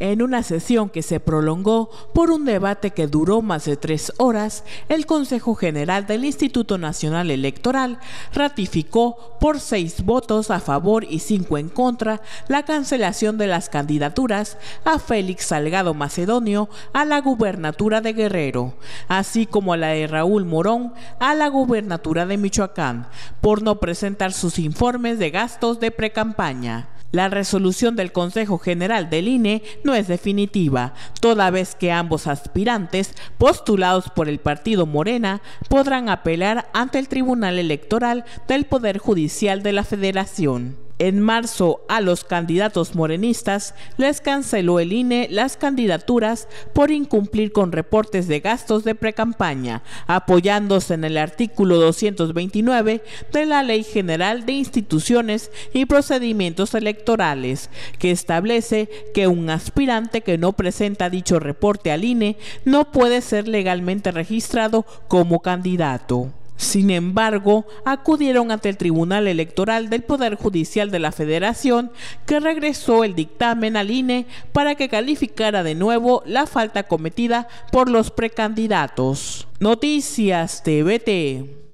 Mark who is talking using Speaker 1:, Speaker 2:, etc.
Speaker 1: En una sesión que se prolongó por un debate que duró más de tres horas, el Consejo General del Instituto Nacional Electoral ratificó por seis votos a favor y cinco en contra la cancelación de las candidaturas a Félix Salgado Macedonio a la gubernatura de Guerrero, así como a la de Raúl Morón a la gubernatura de Michoacán, por no presentar sus informes de gastos de precampaña. La resolución del Consejo General del INE no es definitiva, toda vez que ambos aspirantes, postulados por el partido Morena, podrán apelar ante el Tribunal Electoral del Poder Judicial de la Federación. En marzo, a los candidatos morenistas les canceló el INE las candidaturas por incumplir con reportes de gastos de precampaña, apoyándose en el artículo 229 de la Ley General de Instituciones y Procedimientos Electorales, que establece que un aspirante que no presenta dicho reporte al INE no puede ser legalmente registrado como candidato. Sin embargo, acudieron ante el Tribunal Electoral del Poder Judicial de la Federación, que regresó el dictamen al INE para que calificara de nuevo la falta cometida por los precandidatos. Noticias TVT.